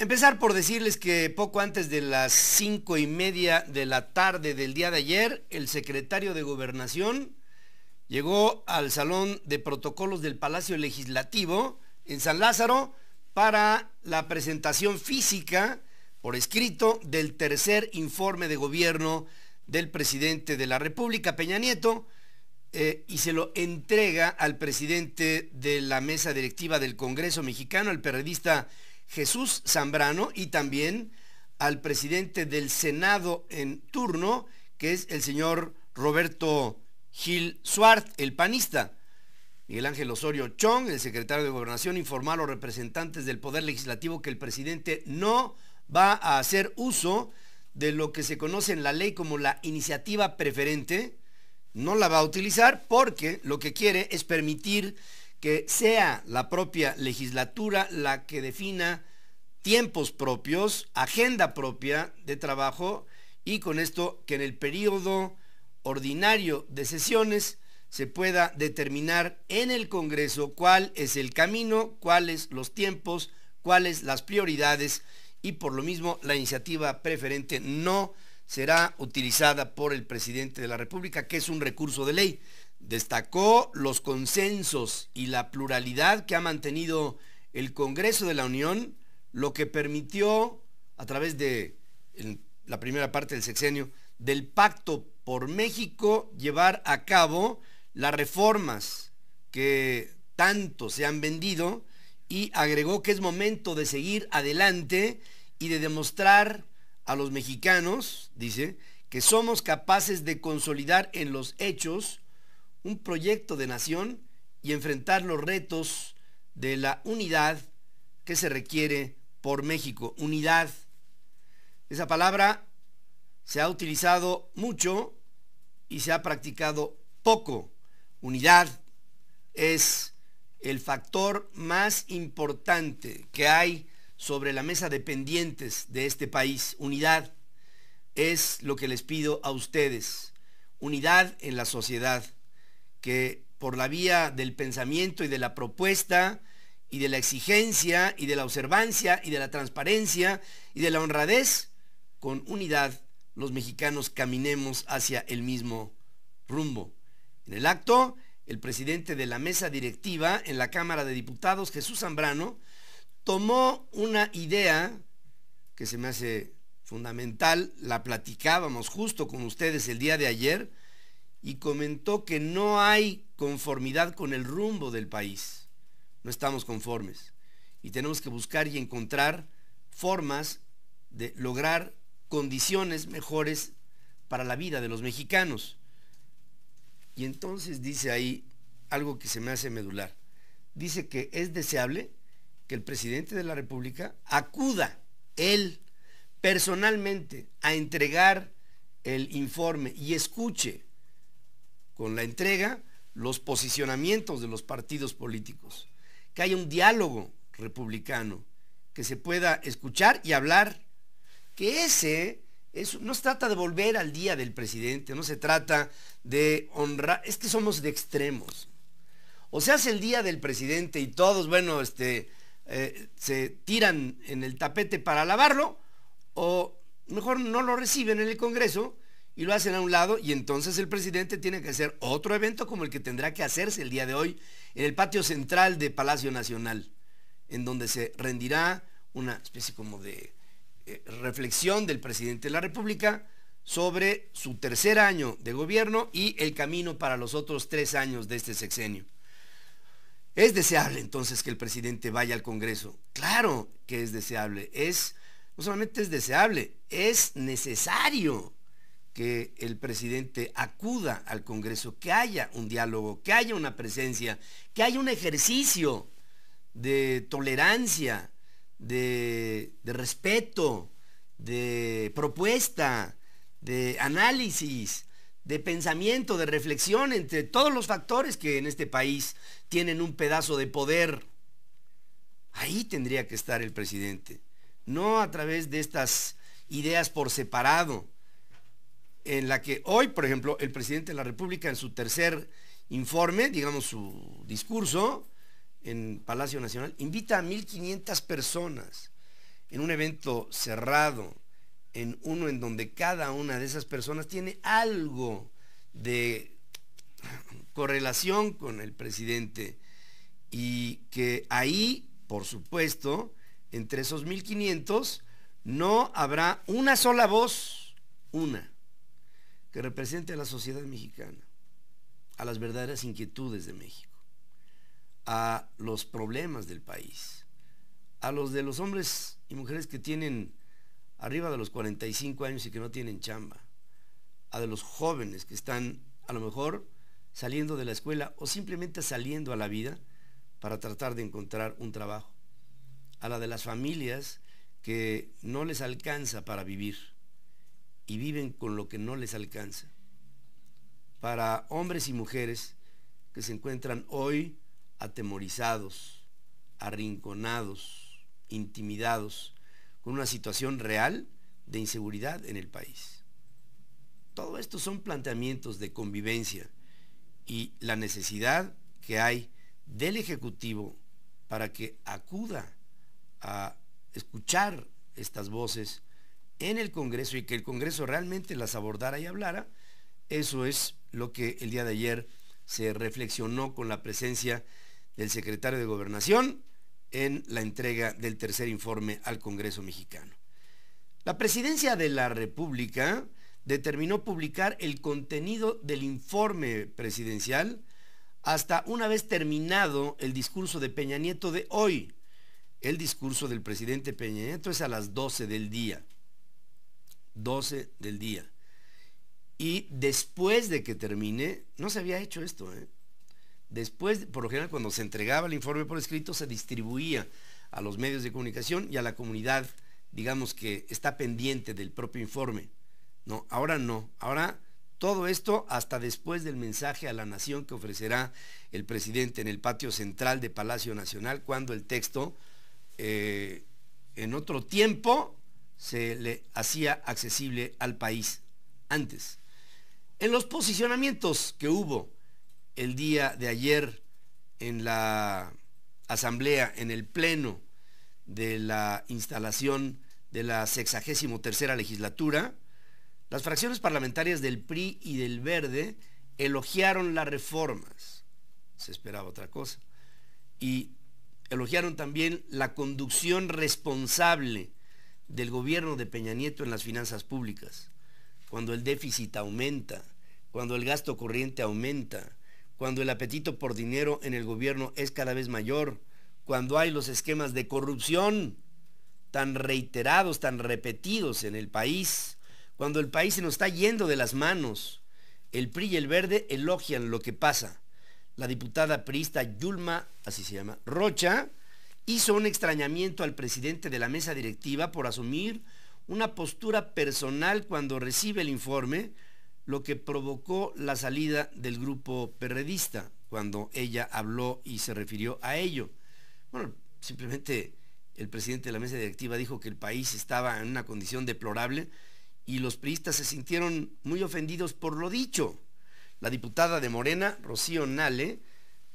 Empezar por decirles que poco antes de las cinco y media de la tarde del día de ayer, el secretario de Gobernación llegó al Salón de Protocolos del Palacio Legislativo en San Lázaro para la presentación física por escrito del tercer informe de gobierno del presidente de la República, Peña Nieto, eh, y se lo entrega al presidente de la mesa directiva del Congreso mexicano, el periodista Jesús Zambrano y también al presidente del Senado en turno, que es el señor Roberto Gil Suart, el panista. Miguel Ángel Osorio Chong, el secretario de Gobernación, informó a los representantes del Poder Legislativo que el presidente no va a hacer uso de lo que se conoce en la ley como la iniciativa preferente, no la va a utilizar porque lo que quiere es permitir que sea la propia legislatura la que defina tiempos propios, agenda propia de trabajo y con esto que en el periodo ordinario de sesiones se pueda determinar en el Congreso cuál es el camino, cuáles los tiempos, cuáles las prioridades y por lo mismo la iniciativa preferente no será utilizada por el presidente de la República, que es un recurso de ley, Destacó los consensos y la pluralidad que ha mantenido el Congreso de la Unión, lo que permitió, a través de la primera parte del sexenio, del Pacto por México, llevar a cabo las reformas que tanto se han vendido y agregó que es momento de seguir adelante y de demostrar a los mexicanos, dice, que somos capaces de consolidar en los hechos un proyecto de nación y enfrentar los retos de la unidad que se requiere por México. Unidad. Esa palabra se ha utilizado mucho y se ha practicado poco. Unidad es el factor más importante que hay sobre la mesa de pendientes de este país. Unidad es lo que les pido a ustedes. Unidad en la sociedad que por la vía del pensamiento y de la propuesta y de la exigencia y de la observancia y de la transparencia y de la honradez, con unidad los mexicanos caminemos hacia el mismo rumbo. En el acto, el presidente de la mesa directiva en la Cámara de Diputados, Jesús Zambrano, tomó una idea que se me hace fundamental, la platicábamos justo con ustedes el día de ayer, y comentó que no hay conformidad con el rumbo del país. No estamos conformes y tenemos que buscar y encontrar formas de lograr condiciones mejores para la vida de los mexicanos. Y entonces dice ahí algo que se me hace medular. Dice que es deseable que el presidente de la República acuda él personalmente a entregar el informe y escuche con la entrega los posicionamientos de los partidos políticos, que haya un diálogo republicano, que se pueda escuchar y hablar, que ese es, no se trata de volver al día del presidente, no se trata de honrar, es que somos de extremos. O se hace el día del presidente y todos, bueno, este, eh, se tiran en el tapete para lavarlo, o mejor no lo reciben en el Congreso y lo hacen a un lado y entonces el presidente tiene que hacer otro evento como el que tendrá que hacerse el día de hoy en el patio central de Palacio Nacional, en donde se rendirá una especie como de eh, reflexión del presidente de la República sobre su tercer año de gobierno y el camino para los otros tres años de este sexenio. Es deseable entonces que el presidente vaya al Congreso. Claro que es deseable. Es, no solamente es deseable, es necesario que el presidente acuda al Congreso, que haya un diálogo, que haya una presencia, que haya un ejercicio de tolerancia, de, respeto, de propuesta, de análisis, de pensamiento, de reflexión entre todos los factores que en este país tienen un pedazo de poder. Ahí tendría que estar el presidente, no a través de estas ideas por separado, en la que hoy, por ejemplo, el presidente de la República en su tercer informe, digamos su discurso en Palacio Nacional, invita a 1.500 personas en un evento cerrado, en uno en donde cada una de esas personas tiene algo de correlación con el presidente y que ahí, por supuesto, entre esos 1.500 no habrá una sola voz, una, que represente a la sociedad mexicana, a las verdaderas inquietudes de México, a los problemas del país, a los de los hombres y mujeres que tienen arriba de los 45 años y que no tienen chamba, a de los jóvenes que están a lo mejor saliendo de la escuela o simplemente saliendo a la vida para tratar de encontrar un trabajo, a la de las familias que no les alcanza para vivir y viven con lo que no les alcanza. Para hombres y mujeres que se encuentran hoy atemorizados, arrinconados, intimidados, con una situación real de inseguridad en el país. Todo esto son planteamientos de convivencia y la necesidad que hay del Ejecutivo para que acuda a escuchar estas voces en el Congreso y que el Congreso realmente las abordara y hablara, eso es lo que el día de ayer se reflexionó con la presencia del secretario de Gobernación en la entrega del tercer informe al Congreso mexicano. La presidencia de la República determinó publicar el contenido del informe presidencial hasta una vez terminado el discurso de Peña Nieto de hoy. El discurso del presidente Peña Nieto es a las 12 del día. 12 del día. Y después de que termine no se había hecho esto. ¿eh? Después, por lo general, cuando se entregaba el informe por escrito, se distribuía a los medios de comunicación y a la comunidad, digamos que está pendiente del propio informe. No, ahora no. Ahora todo esto hasta después del mensaje a la nación que ofrecerá el presidente en el patio central de Palacio Nacional, cuando el texto eh, en otro tiempo se le hacía accesible al país antes. En los posicionamientos que hubo el día de ayer en la asamblea, en el pleno de la instalación de la 63 tercera legislatura, las fracciones parlamentarias del PRI y del Verde elogiaron las reformas. Se esperaba otra cosa. Y elogiaron también la conducción responsable del gobierno de Peña Nieto en las finanzas públicas, cuando el déficit aumenta, cuando el gasto corriente aumenta, cuando el apetito por dinero en el gobierno es cada vez mayor, cuando hay los esquemas de corrupción tan reiterados, tan repetidos en el país, cuando el país se nos está yendo de las manos. El PRI y el Verde elogian lo que pasa. La diputada priista Yulma, así se llama, Rocha, hizo un extrañamiento al presidente de la mesa directiva por asumir una postura personal cuando recibe el informe, lo que provocó la salida del grupo perredista cuando ella habló y se refirió a ello. Bueno, simplemente el presidente de la mesa directiva dijo que el país estaba en una condición deplorable y los priistas se sintieron muy ofendidos por lo dicho. La diputada de Morena, Rocío Nale,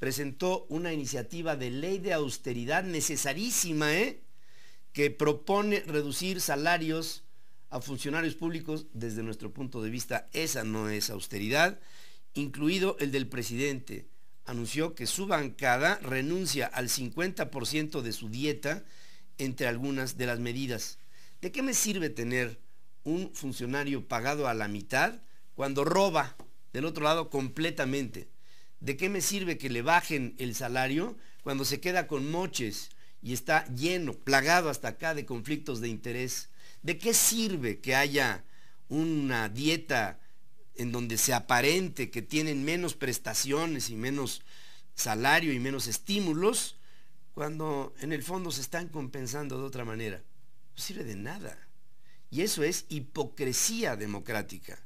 presentó una iniciativa de ley de austeridad necesarísima, ¿eh? que propone reducir salarios a funcionarios públicos desde nuestro punto de vista. Esa no es austeridad, incluido el del presidente. Anunció que su bancada renuncia al 50% de su dieta entre algunas de las medidas. ¿De qué me sirve tener un funcionario pagado a la mitad cuando roba del otro lado completamente? ¿De qué me sirve que le bajen el salario cuando se queda con moches y está lleno, plagado hasta acá de conflictos de interés? ¿De qué sirve que haya una dieta en donde se aparente que tienen menos prestaciones y menos salario y menos estímulos cuando en el fondo se están compensando de otra manera? No sirve de nada. Y eso es hipocresía democrática.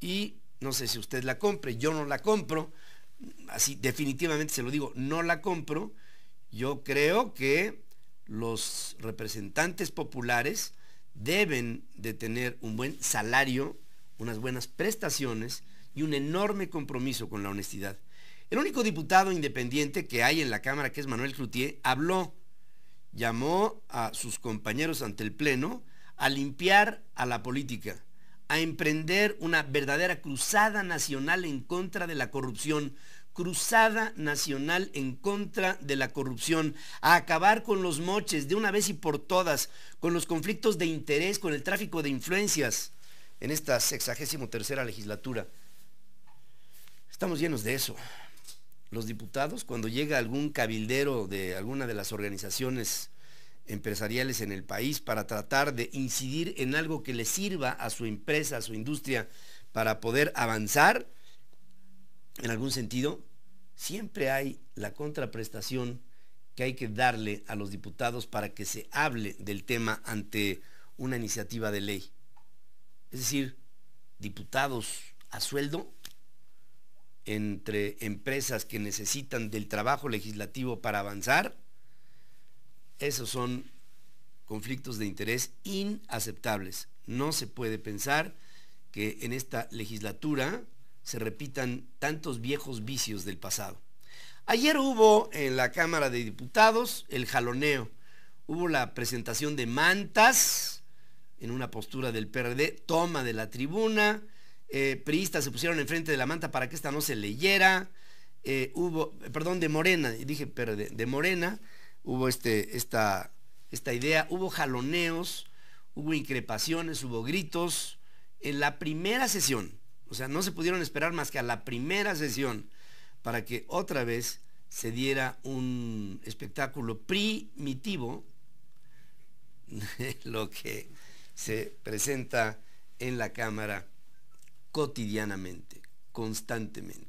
Y no sé si usted la compre, yo no la compro, así definitivamente se lo digo, no la compro. Yo creo que los representantes populares deben de tener un buen salario, unas buenas prestaciones y un enorme compromiso con la honestidad. El único diputado independiente que hay en la Cámara, que es Manuel Cloutier, habló, llamó a sus compañeros ante el Pleno a limpiar a la política a emprender una verdadera cruzada nacional en contra de la corrupción, cruzada nacional en contra de la corrupción, a acabar con los moches de una vez y por todas, con los conflictos de interés, con el tráfico de influencias en esta sexagésimo tercera legislatura. Estamos llenos de eso. Los diputados, cuando llega algún cabildero de alguna de las organizaciones empresariales en el país para tratar de incidir en algo que le sirva a su empresa, a su industria, para poder avanzar, en algún sentido, siempre hay la contraprestación que hay que darle a los diputados para que se hable del tema ante una iniciativa de ley. Es decir, diputados a sueldo entre empresas que necesitan del trabajo legislativo para avanzar esos son conflictos de interés inaceptables. No se puede pensar que en esta legislatura se repitan tantos viejos vicios del pasado. Ayer hubo en la Cámara de Diputados el jaloneo. Hubo la presentación de mantas en una postura del PRD, toma de la tribuna, eh, priistas se pusieron enfrente de la manta para que esta no se leyera, eh, hubo, perdón, de Morena, dije PRD, de Morena, hubo este, esta, esta idea, hubo jaloneos, hubo increpaciones, hubo gritos. En la primera sesión, o sea, no se pudieron esperar más que a la primera sesión para que otra vez se diera un espectáculo primitivo, lo que se presenta en la cámara cotidianamente, constantemente.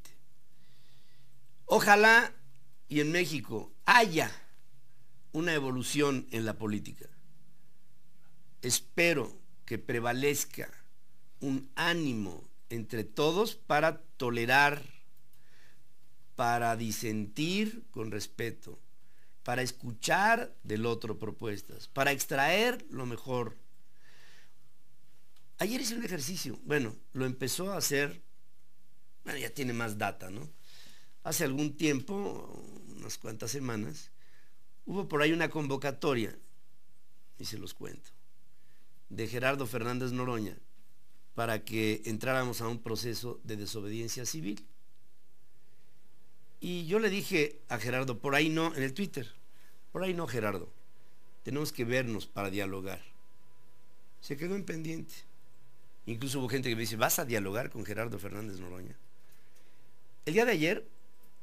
Ojalá y en México haya una evolución en la política. Espero que prevalezca un ánimo entre todos para tolerar, para disentir con respeto, para escuchar del otro propuestas, para extraer lo mejor. Ayer hice un ejercicio, bueno, lo empezó a hacer, bueno, ya tiene más data, ¿no? Hace algún tiempo, unas cuantas semanas, Hubo por ahí una convocatoria, y se los cuento, de Gerardo Fernández Noroña para que entráramos a un proceso de desobediencia civil. Y yo le dije a Gerardo, por ahí no, en el Twitter, por ahí no, Gerardo, tenemos que vernos para dialogar. Se quedó en pendiente. Incluso hubo gente que me dice, ¿vas a dialogar con Gerardo Fernández Noroña? El día de ayer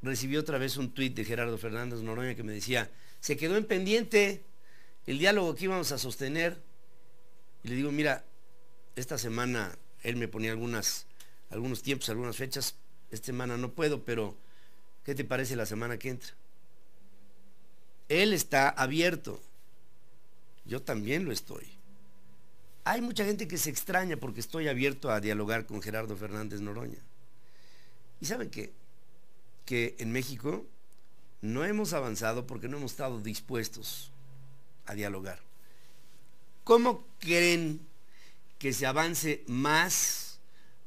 recibí otra vez un tuit de Gerardo Fernández Noroña que me decía, se quedó en pendiente el diálogo que íbamos a sostener. Y le digo, mira, esta semana él me ponía algunos tiempos, algunas fechas. Esta semana no puedo, pero ¿qué te parece la semana que entra? Él está abierto. Yo también lo estoy. Hay mucha gente que se extraña porque estoy abierto a dialogar con Gerardo Fernández Noroña. ¿Y saben qué? Que en México no hemos avanzado porque no hemos estado dispuestos a dialogar. ¿Cómo creen que se avance más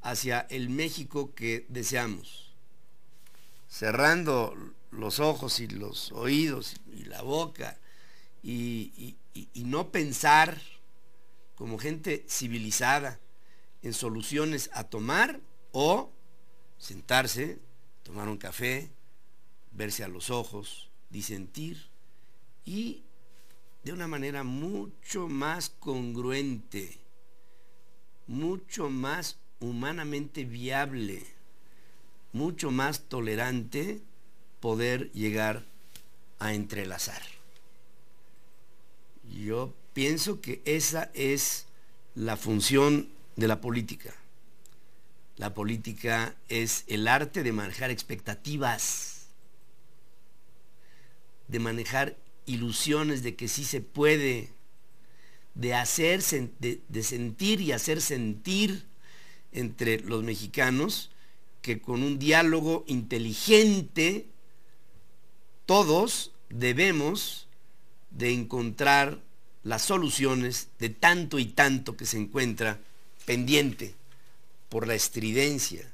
hacia el México que deseamos? Cerrando los ojos y los oídos y la boca y, no pensar como gente civilizada en soluciones a tomar o sentarse, tomar un café, verse a los ojos, disentir y de una manera mucho más congruente, mucho más humanamente viable, mucho más tolerante poder llegar a entrelazar. Yo pienso que esa es la función de la política. La política es el arte de manejar expectativas de manejar ilusiones de que sí se puede, de sentir y hacer sentir entre los mexicanos que con un diálogo inteligente todos debemos de encontrar las soluciones de tanto y tanto que se encuentra pendiente por la estridencia,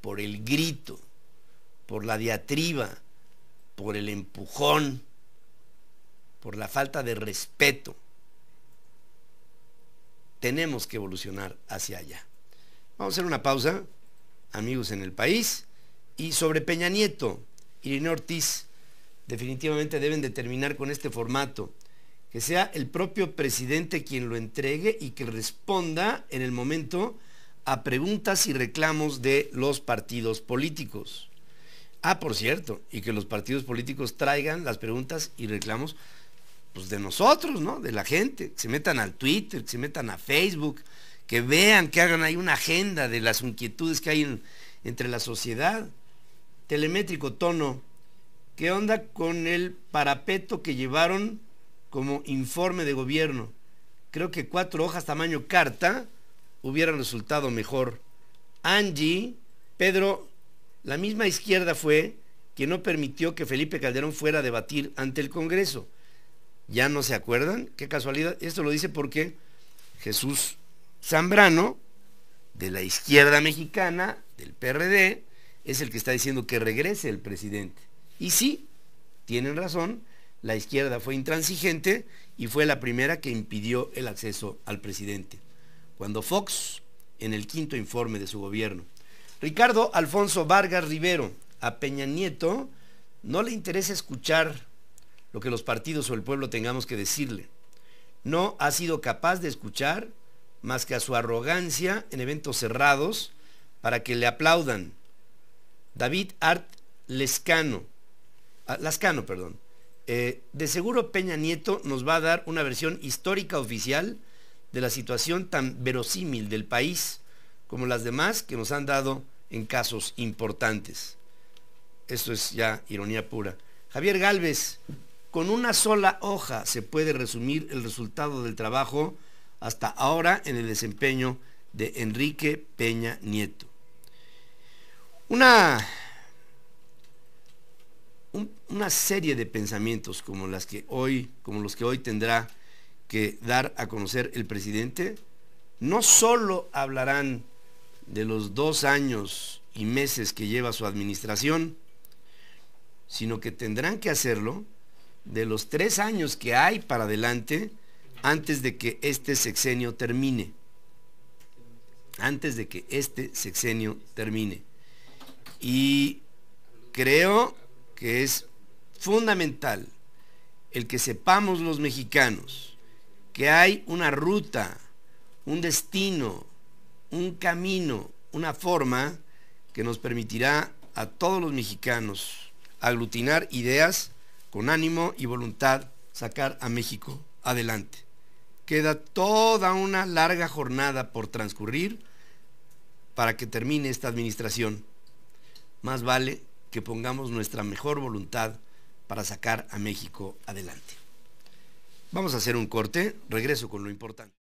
por el grito, por la diatriba, por el empujón, por la falta de respeto. Tenemos que evolucionar hacia allá. Vamos a hacer una pausa, amigos en el país, y sobre Peña Nieto, Irene Ortiz, definitivamente deben determinar terminar con este formato, que sea el propio presidente quien lo entregue y que responda en el momento a preguntas y reclamos de los partidos políticos. Ah, por cierto, y que los partidos políticos traigan las preguntas y reclamos pues, de nosotros, ¿no? De la gente, que se metan al Twitter, que se metan a Facebook, que vean, que hagan ahí una agenda de las inquietudes que hay entre la sociedad. Telemétrico tono, ¿qué onda con el parapeto que llevaron como informe de gobierno? Creo que cuatro hojas tamaño carta hubieran resultado mejor. Angie, Pedro la misma izquierda fue quien no permitió que Felipe Calderón fuera a debatir ante el Congreso. ¿Ya no se acuerdan? Qué casualidad. Esto lo dice porque Jesús Zambrano, de la izquierda mexicana, del PRD, es el que está diciendo que regrese el presidente. Y sí, tienen razón, la izquierda fue intransigente y fue la primera que impidió el acceso al presidente. Cuando Fox, en el quinto informe de su gobierno, Ricardo Alfonso Vargas Rivero, a Peña Nieto no le interesa escuchar lo que los partidos o el pueblo tengamos que decirle. No ha sido capaz de escuchar más que a su arrogancia en eventos cerrados para que le aplaudan. David Art ah, Lascano, perdón. Eh, de seguro Peña Nieto nos va a dar una versión histórica oficial de la situación tan verosímil del país como las demás que nos han dado en casos importantes. Esto es ya ironía pura. Javier Galvez, con una sola hoja se puede resumir el resultado del trabajo hasta ahora en el desempeño de Enrique Peña Nieto. Una, una serie de pensamientos como, las que hoy, como los que hoy tendrá que dar a conocer el presidente, no solo hablarán de los dos años y meses que lleva su administración, sino que tendrán que hacerlo de los tres años que hay para adelante antes de que este sexenio termine. Antes de que este sexenio termine. Y creo que es fundamental el que sepamos los mexicanos que hay una ruta, un destino, un camino, una forma que nos permitirá a todos los mexicanos aglutinar ideas con ánimo y voluntad, sacar a México adelante. Queda toda una larga jornada por transcurrir para que termine esta administración. Más vale que pongamos nuestra mejor voluntad para sacar a México adelante. Vamos a hacer un corte, regreso con lo importante.